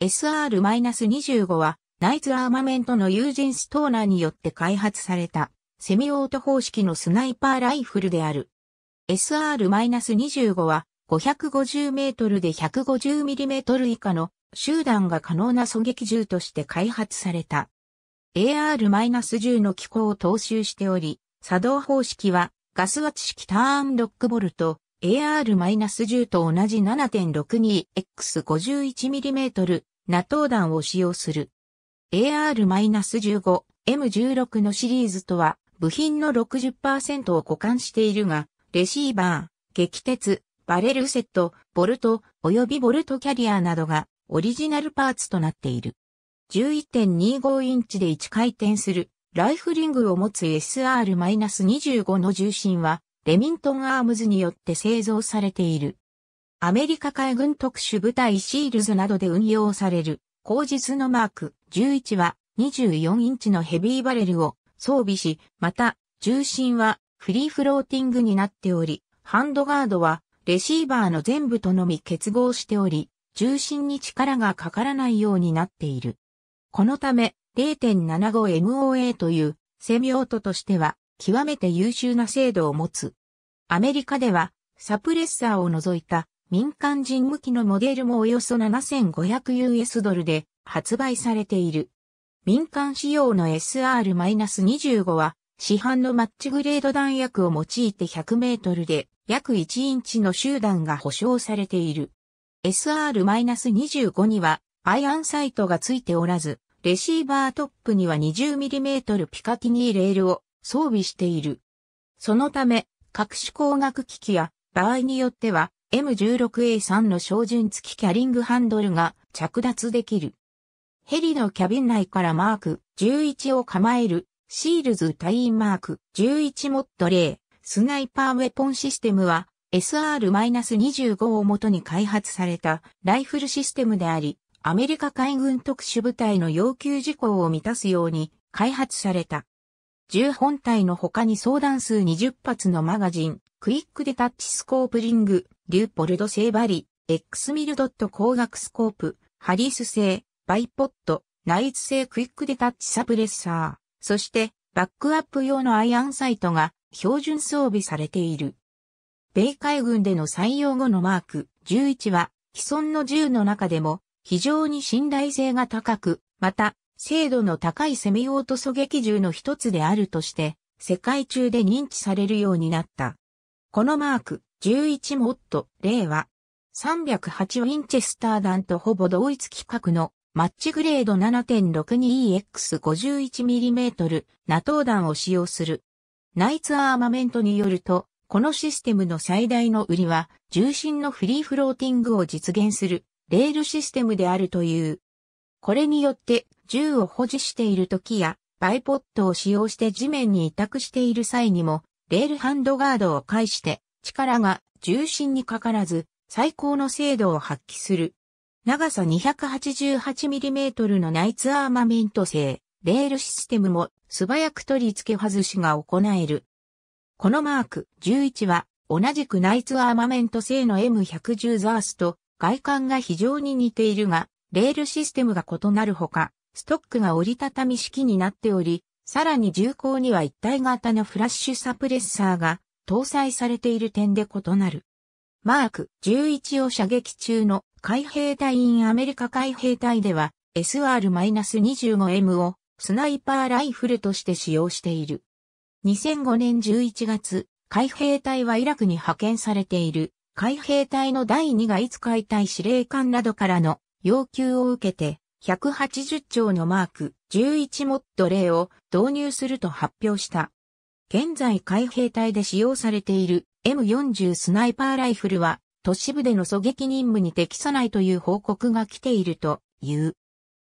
SR-25 はナイツアーマメントの友人ストーナーによって開発されたセミオート方式のスナイパーライフルである。SR-25 は550メートルで150ミリメートル以下の集団が可能な狙撃銃として開発された。AR-10 の機構を踏襲しており、作動方式はガス圧式ターンロックボルト、AR-10 と同じ 7.62X51mm ナト弾を使用する。AR-15、M16 のシリーズとは、部品の60%を保管しているが、レシーバー、激鉄、バレルセット、ボルト、及びボルトキャリアなどが、オリジナルパーツとなっている。11.25インチで1回転する、ライフリングを持つ SR-25 の重心は、レミントンアームズによって製造されている。アメリカ海軍特殊部隊シールズなどで運用される、後日のマーク11は24インチのヘビーバレルを装備し、また、重心はフリーフローティングになっており、ハンドガードはレシーバーの全部とのみ結合しており、重心に力がかからないようになっている。このため、0.75MOA というセミオートとしては、極めて優秀な精度を持つアメリカでは、サプレッサーを除いた民間人向きのモデルもおよそ 7500US ドルで発売されている。民間仕様の SR-25 は市販のマッチグレード弾薬を用いて100メートルで約1インチの集団が保証されている。SR-25 にはアイアンサイトが付いておらず、レシーバートップには 20mm ピカティニーレールを装備している。そのため、各種工学機器や、場合によっては M16A3 の照準付きキャリングハンドルが着脱できる。ヘリのキャビン内からマーク11を構えるシールズ隊員マーク11モッド0スナイパーウェポンシステムは SR-25 をもとに開発されたライフルシステムであり、アメリカ海軍特殊部隊の要求事項を満たすように開発された。10本体の他に相談数20発のマガジン、クイックデタッチスコープリング、リューポルド製バリ、X ミルドット光学スコープ、ハリス製、バイポット、ナイツ製クイックデタッチサプレッサー、そしてバックアップ用のアイアンサイトが標準装備されている。米海軍での採用後のマーク11は既存の銃の中でも非常に信頼性が高く、また精度の高いセミオート狙撃銃の一つであるとして、世界中で認知されるようになった。このマーク、11モット、例は、308ウィンチェスター弾とほぼ同一規格のマッチグレード 7.62EX51mm ナトー弾を使用する。ナイツアーマメントによると、このシステムの最大の売りは、重心のフリーフローティングを実現するレールシステムであるという。これによって銃を保持している時やバイポットを使用して地面に委託している際にもレールハンドガードを介して力が重心にかからず最高の精度を発揮する。長さ 288mm のナイツアーマメント製レールシステムも素早く取り付け外しが行える。このマーク11は同じくナイツアーマメント製の M110 ザースと外観が非常に似ているがレールシステムが異なるほか、ストックが折りたたみ式になっており、さらに重工には一体型のフラッシュサプレッサーが搭載されている点で異なる。マーク11を射撃中の海兵隊員アメリカ海兵隊では SR-25M をスナイパーライフルとして使用している。2005年11月、海兵隊はイラクに派遣されている海兵隊の第2がいつ解体司令官などからの要求を受けて、180兆のマーク11モッド例を導入すると発表した。現在海兵隊で使用されている M40 スナイパーライフルは都市部での狙撃任務に適さないという報告が来ているという。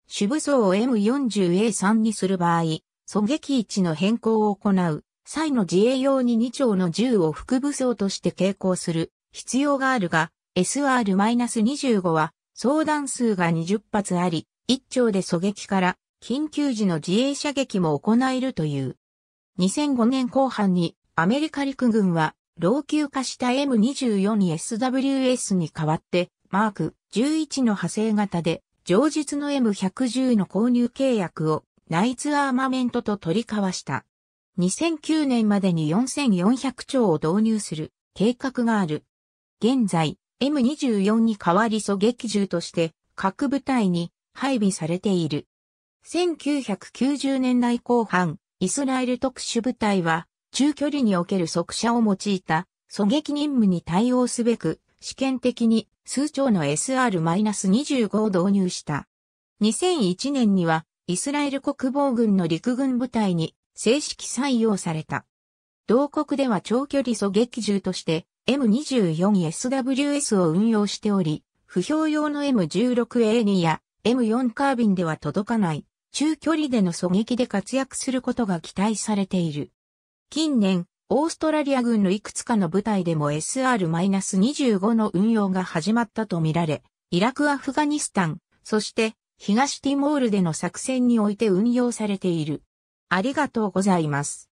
主武装を M40A3 にする場合、狙撃位置の変更を行う際の自衛用に2丁の銃を副武装として携行する必要があるが、SR-25 は相談数が20発あり、1丁で狙撃から緊急時の自衛射撃も行えるという。2005年後半にアメリカ陸軍は老朽化した M24SWS に代わってマーク11の派生型で上述の M110 の購入契約をナイツアーマメントと取り交わした。2009年までに4400丁を導入する計画がある。現在、M24 に代わり狙撃銃として各部隊に配備されている。1990年代後半、イスラエル特殊部隊は中距離における速射を用いた狙撃任務に対応すべく試験的に数丁の SR-25 を導入した。2001年にはイスラエル国防軍の陸軍部隊に正式採用された。同国では長距離狙撃銃として M24SWS を運用しており、不評用の M16A2 や M4 カービンでは届かない中距離での狙撃で活躍することが期待されている。近年、オーストラリア軍のいくつかの部隊でも SR-25 の運用が始まったとみられ、イラク・アフガニスタン、そして東ティモールでの作戦において運用されている。ありがとうございます。